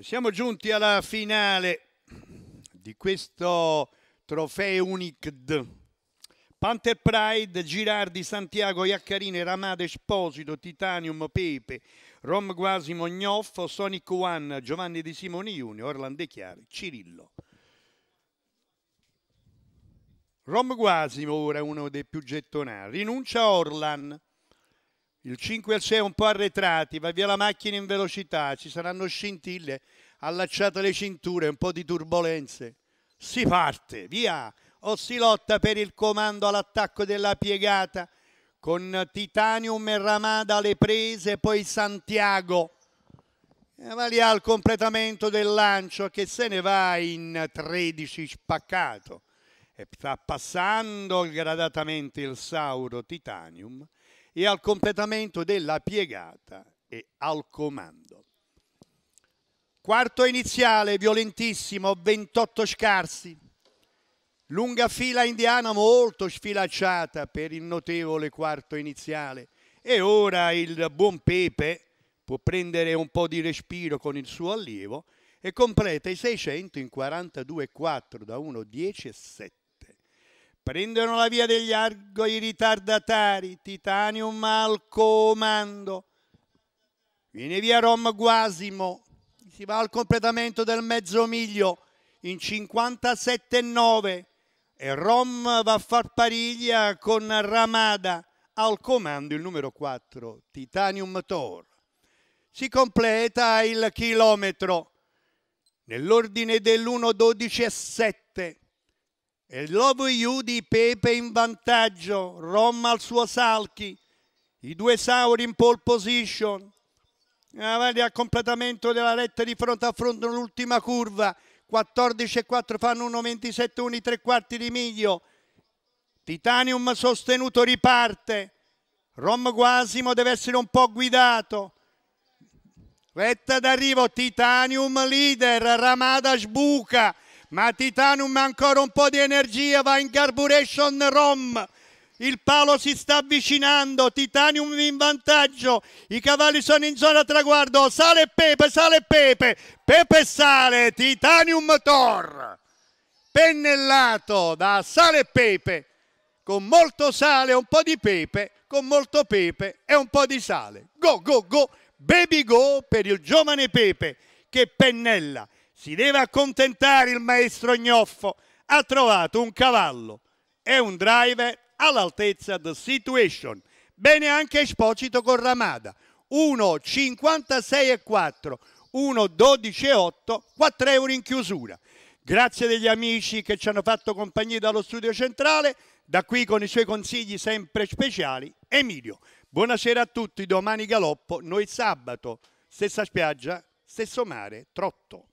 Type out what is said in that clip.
Siamo giunti alla finale di questo trofeo UNICD. Panther Pride, Girardi, Santiago, Iaccarine, Ramade, Esposito, Titanium, Pepe, Rom Guasimo, Gnoffo, Sonic One, Giovanni Di Simoni Junior, Orlande Chiari, Cirillo. Rom Guasimo ora uno dei più gettonati. Rinuncia Orlan. Il 5 e il 6 un po' arretrati, va via la macchina in velocità, ci saranno scintille, allacciate le cinture, un po' di turbolenze. Si parte, via! O si lotta per il comando all'attacco della piegata con Titanium e Ramada alle prese, poi Santiago. E eh, va Valia al completamento del lancio che se ne va in 13 spaccato e sta passando gradatamente il Sauro Titanium e al completamento della piegata e al comando. Quarto iniziale, violentissimo, 28 scarsi. Lunga fila indiana molto sfilacciata per il notevole quarto iniziale. E ora il buon Pepe può prendere un po' di respiro con il suo allievo e completa i 600 in 42,4 da e 7. Prendono la via degli argoi ritardatari, Titanium al comando. Viene via Rom Guasimo, si va al completamento del mezzo miglio in 57,9 e Rom va a far pariglia con Ramada al comando il numero 4 Titanium Tor. Si completa il chilometro nell'ordine dell'1-12-7. E l'OVU di Pepe in vantaggio, Rom al suo Salchi, i due Sauri in pole position, avanti ah, al completamento della retta di fronte a fronte l'ultima curva, 14 e 4 fanno 1,27, uni tre quarti di miglio, Titanium sostenuto riparte, Rom Guasimo deve essere un po' guidato, retta d'arrivo Titanium leader, Ramada sbuca, ma Titanum ha ancora un po' di energia, va in Carburation Rom. Il palo si sta avvicinando, Titanium in vantaggio, i cavalli sono in zona traguardo, sale Pepe, sale Pepe, Pepe sale, Titanium Tor, pennellato da sale Pepe, con molto sale, un po' di pepe, con molto pepe e un po' di sale. Go, go, go, baby go per il giovane Pepe che pennella si deve accontentare il maestro Gnoffo, ha trovato un cavallo e un driver all'altezza del situation. Bene anche Esposito con Ramada, 1,56,4, 1,12,8, 4 euro in chiusura. Grazie degli amici che ci hanno fatto compagnia dallo studio centrale, da qui con i suoi consigli sempre speciali, Emilio. Buonasera a tutti, domani galoppo, noi sabato, stessa spiaggia, stesso mare, trotto.